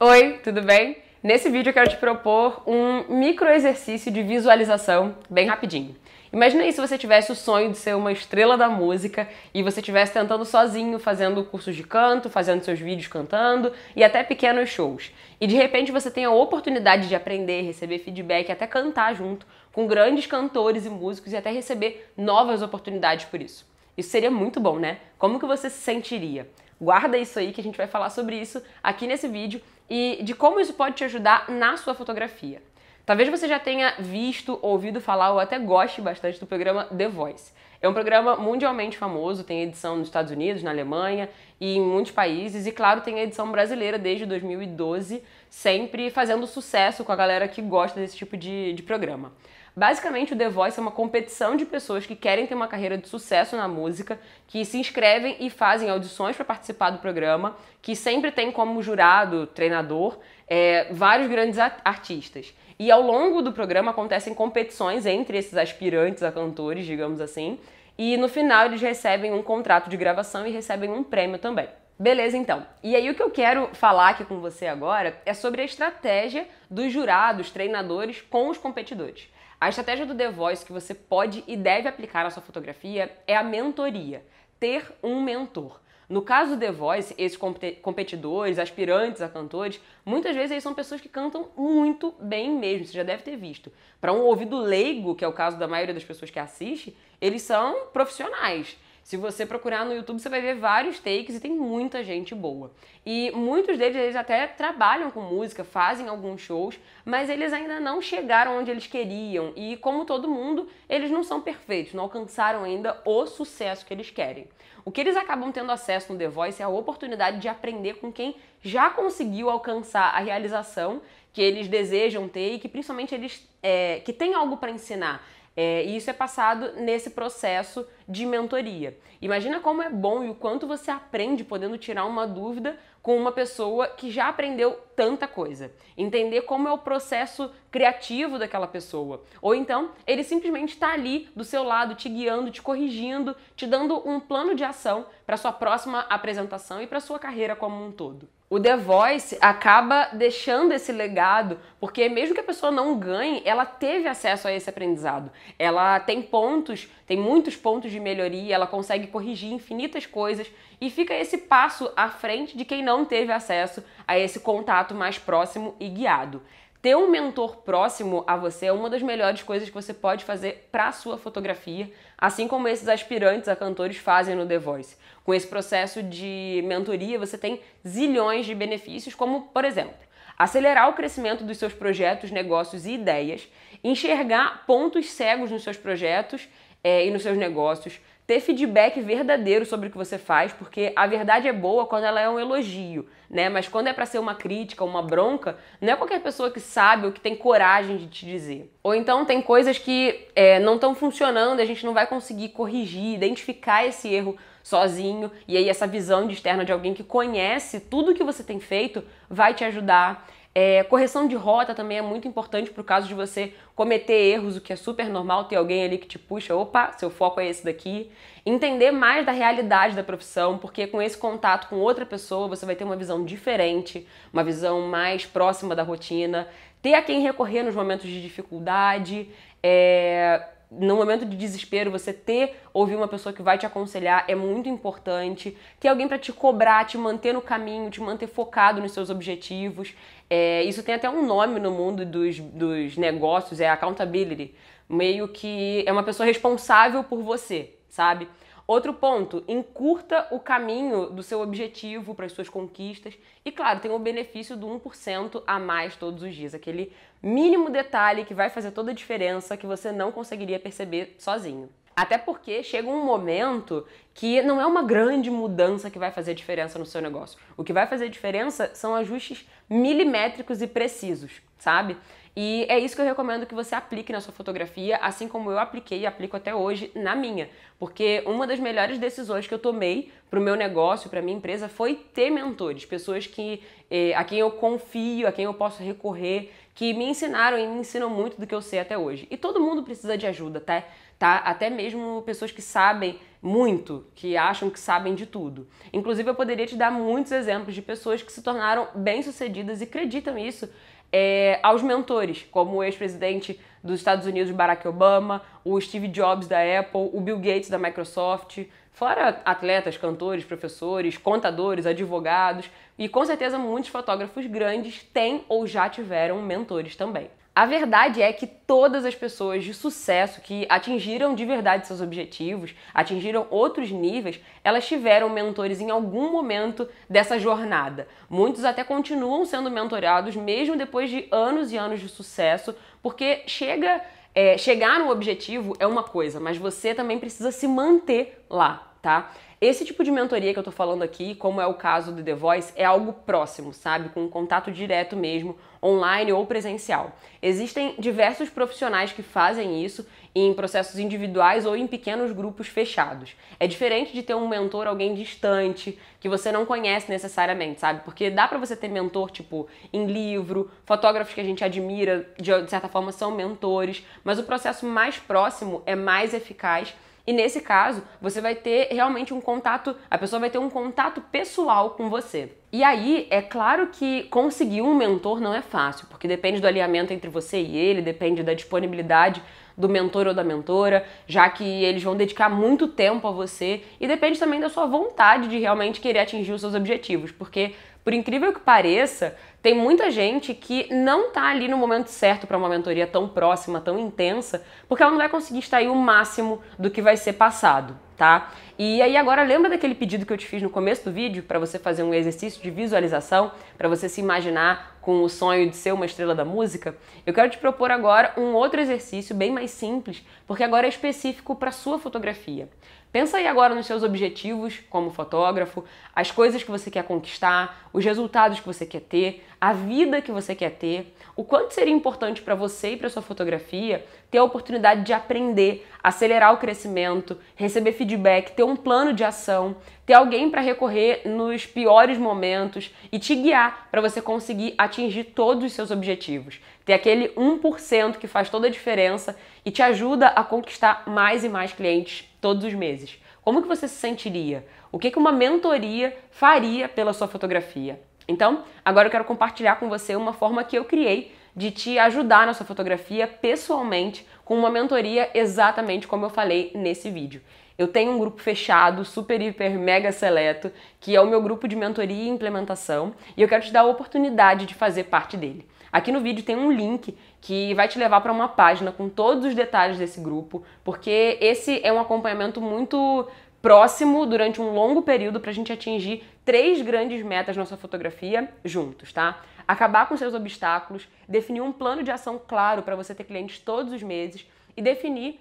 Oi, tudo bem? Nesse vídeo eu quero te propor um micro exercício de visualização bem rapidinho. Imagina aí se você tivesse o sonho de ser uma estrela da música e você estivesse tentando sozinho, fazendo cursos de canto, fazendo seus vídeos cantando e até pequenos shows. E de repente você tem a oportunidade de aprender, receber feedback, até cantar junto com grandes cantores e músicos e até receber novas oportunidades por isso. Isso seria muito bom, né? Como que você se sentiria? Guarda isso aí que a gente vai falar sobre isso aqui nesse vídeo e de como isso pode te ajudar na sua fotografia. Talvez você já tenha visto, ouvido falar ou até goste bastante do programa The Voice. É um programa mundialmente famoso, tem edição nos Estados Unidos, na Alemanha e em muitos países, e claro, tem a edição brasileira desde 2012, sempre fazendo sucesso com a galera que gosta desse tipo de, de programa. Basicamente, o The Voice é uma competição de pessoas que querem ter uma carreira de sucesso na música, que se inscrevem e fazem audições para participar do programa, que sempre tem como jurado, treinador, é, vários grandes artistas. E ao longo do programa acontecem competições entre esses aspirantes a cantores, digamos assim, e no final eles recebem um contrato de gravação e recebem um prêmio também. Beleza, então. E aí o que eu quero falar aqui com você agora é sobre a estratégia dos jurados, treinadores com os competidores. A estratégia do The Voice que você pode e deve aplicar na sua fotografia é a mentoria, ter um mentor. No caso do The Voice, esses competidores, aspirantes a cantores, muitas vezes eles são pessoas que cantam muito bem mesmo, você já deve ter visto. Para um ouvido leigo, que é o caso da maioria das pessoas que assiste, eles são profissionais. Se você procurar no YouTube, você vai ver vários takes e tem muita gente boa. E muitos deles eles até trabalham com música, fazem alguns shows, mas eles ainda não chegaram onde eles queriam. E como todo mundo, eles não são perfeitos, não alcançaram ainda o sucesso que eles querem. O que eles acabam tendo acesso no The Voice é a oportunidade de aprender com quem já conseguiu alcançar a realização que eles desejam ter e que principalmente eles é, que tem algo para ensinar. É, e isso é passado nesse processo de mentoria. Imagina como é bom e o quanto você aprende podendo tirar uma dúvida com uma pessoa que já aprendeu tanta coisa. Entender como é o processo criativo daquela pessoa. Ou então, ele simplesmente está ali do seu lado, te guiando, te corrigindo, te dando um plano de ação para sua próxima apresentação e para sua carreira como um todo. O The Voice acaba deixando esse legado, porque mesmo que a pessoa não ganhe, ela teve acesso a esse aprendizado. Ela tem pontos, tem muitos pontos de melhoria, ela consegue corrigir infinitas coisas e fica esse passo à frente de quem não teve acesso a esse contato mais próximo e guiado. Ter um mentor próximo a você é uma das melhores coisas que você pode fazer para a sua fotografia, assim como esses aspirantes a cantores fazem no The Voice. Com esse processo de mentoria, você tem zilhões de benefícios, como, por exemplo, acelerar o crescimento dos seus projetos, negócios e ideias, enxergar pontos cegos nos seus projetos é, e nos seus negócios. Ter feedback verdadeiro sobre o que você faz, porque a verdade é boa quando ela é um elogio, né? Mas quando é para ser uma crítica, uma bronca, não é qualquer pessoa que sabe ou que tem coragem de te dizer. Ou então tem coisas que é, não estão funcionando, a gente não vai conseguir corrigir, identificar esse erro sozinho. E aí essa visão de externa de alguém que conhece tudo que você tem feito vai te ajudar. É, correção de rota também é muito importante para o caso de você cometer erros, o que é super normal, ter alguém ali que te puxa, opa, seu foco é esse daqui. Entender mais da realidade da profissão, porque com esse contato com outra pessoa você vai ter uma visão diferente, uma visão mais próxima da rotina. Ter a quem recorrer nos momentos de dificuldade, é, no momento de desespero, você ter, ouvir uma pessoa que vai te aconselhar é muito importante. Ter alguém para te cobrar, te manter no caminho, te manter focado nos seus objetivos. É, isso tem até um nome no mundo dos, dos negócios, é accountability. Meio que é uma pessoa responsável por você, sabe? Outro ponto, encurta o caminho do seu objetivo para as suas conquistas e, claro, tem o benefício do 1% a mais todos os dias, aquele mínimo detalhe que vai fazer toda a diferença que você não conseguiria perceber sozinho. Até porque chega um momento que não é uma grande mudança que vai fazer diferença no seu negócio. O que vai fazer diferença são ajustes milimétricos e precisos, sabe? E é isso que eu recomendo que você aplique na sua fotografia, assim como eu apliquei e aplico até hoje na minha. Porque uma das melhores decisões que eu tomei para o meu negócio, para minha empresa, foi ter mentores, pessoas que eh, a quem eu confio, a quem eu posso recorrer, que me ensinaram e me ensinam muito do que eu sei até hoje. E todo mundo precisa de ajuda, tá? tá? Até mesmo pessoas que sabem muito, que acham que sabem de tudo. Inclusive, eu poderia te dar muitos exemplos de pessoas que se tornaram bem-sucedidas e acreditam isso é, aos mentores, como o ex-presidente dos Estados Unidos Barack Obama, o Steve Jobs da Apple, o Bill Gates da Microsoft, fora atletas, cantores, professores, contadores, advogados e com certeza muitos fotógrafos grandes têm ou já tiveram mentores também. A verdade é que todas as pessoas de sucesso que atingiram de verdade seus objetivos, atingiram outros níveis, elas tiveram mentores em algum momento dessa jornada. Muitos até continuam sendo mentorados mesmo depois de anos e anos de sucesso, porque chega é, chegar no objetivo é uma coisa, mas você também precisa se manter lá tá? Esse tipo de mentoria que eu tô falando aqui, como é o caso do The Voice, é algo próximo, sabe? Com um contato direto mesmo, online ou presencial. Existem diversos profissionais que fazem isso em processos individuais ou em pequenos grupos fechados. É diferente de ter um mentor, alguém distante, que você não conhece necessariamente, sabe? Porque dá para você ter mentor, tipo, em livro, fotógrafos que a gente admira, de certa forma são mentores, mas o processo mais próximo é mais eficaz e nesse caso, você vai ter realmente um contato, a pessoa vai ter um contato pessoal com você. E aí, é claro que conseguir um mentor não é fácil, porque depende do alinhamento entre você e ele, depende da disponibilidade do mentor ou da mentora, já que eles vão dedicar muito tempo a você e depende também da sua vontade de realmente querer atingir os seus objetivos, porque por incrível que pareça, tem muita gente que não tá ali no momento certo para uma mentoria tão próxima, tão intensa, porque ela não vai conseguir extrair o máximo do que vai ser passado, tá? E aí agora lembra daquele pedido que eu te fiz no começo do vídeo para você fazer um exercício de visualização, para você se imaginar com o sonho de ser uma estrela da música? Eu quero te propor agora um outro exercício bem mais simples, porque agora é específico para sua fotografia. Pensa aí agora nos seus objetivos como fotógrafo, as coisas que você quer conquistar, os resultados que você quer ter, a vida que você quer ter, o quanto seria importante para você e para sua fotografia ter a oportunidade de aprender, acelerar o crescimento, receber feedback, ter um plano de ação, ter alguém para recorrer nos piores momentos e te guiar para você conseguir atingir todos os seus objetivos. Ter aquele 1% que faz toda a diferença e te ajuda a conquistar mais e mais clientes todos os meses? Como que você se sentiria? O que, que uma mentoria faria pela sua fotografia? Então, agora eu quero compartilhar com você uma forma que eu criei de te ajudar na sua fotografia pessoalmente com uma mentoria exatamente como eu falei nesse vídeo. Eu tenho um grupo fechado, super, hiper, mega seleto, que é o meu grupo de mentoria e implementação, e eu quero te dar a oportunidade de fazer parte dele. Aqui no vídeo tem um link que vai te levar para uma página com todos os detalhes desse grupo, porque esse é um acompanhamento muito próximo durante um longo período para a gente atingir três grandes metas na sua fotografia juntos, tá? Acabar com seus obstáculos, definir um plano de ação claro para você ter clientes todos os meses e definir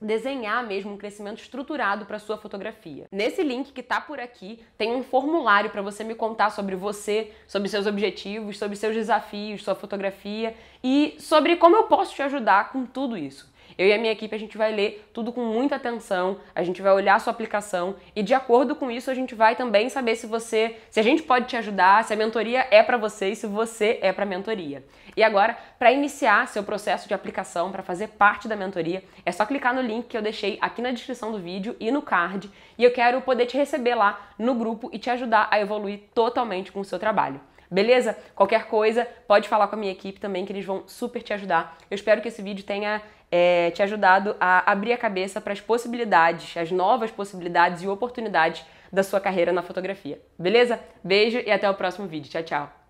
desenhar mesmo um crescimento estruturado para sua fotografia. Nesse link que está por aqui, tem um formulário para você me contar sobre você, sobre seus objetivos, sobre seus desafios, sua fotografia e sobre como eu posso te ajudar com tudo isso. Eu e a minha equipe a gente vai ler tudo com muita atenção, a gente vai olhar a sua aplicação e de acordo com isso a gente vai também saber se você, se a gente pode te ajudar, se a mentoria é para você e se você é para a mentoria. E agora, para iniciar seu processo de aplicação, para fazer parte da mentoria, é só clicar no link que eu deixei aqui na descrição do vídeo e no card, e eu quero poder te receber lá no grupo e te ajudar a evoluir totalmente com o seu trabalho. Beleza? Qualquer coisa, pode falar com a minha equipe também, que eles vão super te ajudar. Eu espero que esse vídeo tenha é, te ajudado a abrir a cabeça para as possibilidades, as novas possibilidades e oportunidades da sua carreira na fotografia. Beleza? Beijo e até o próximo vídeo. Tchau, tchau!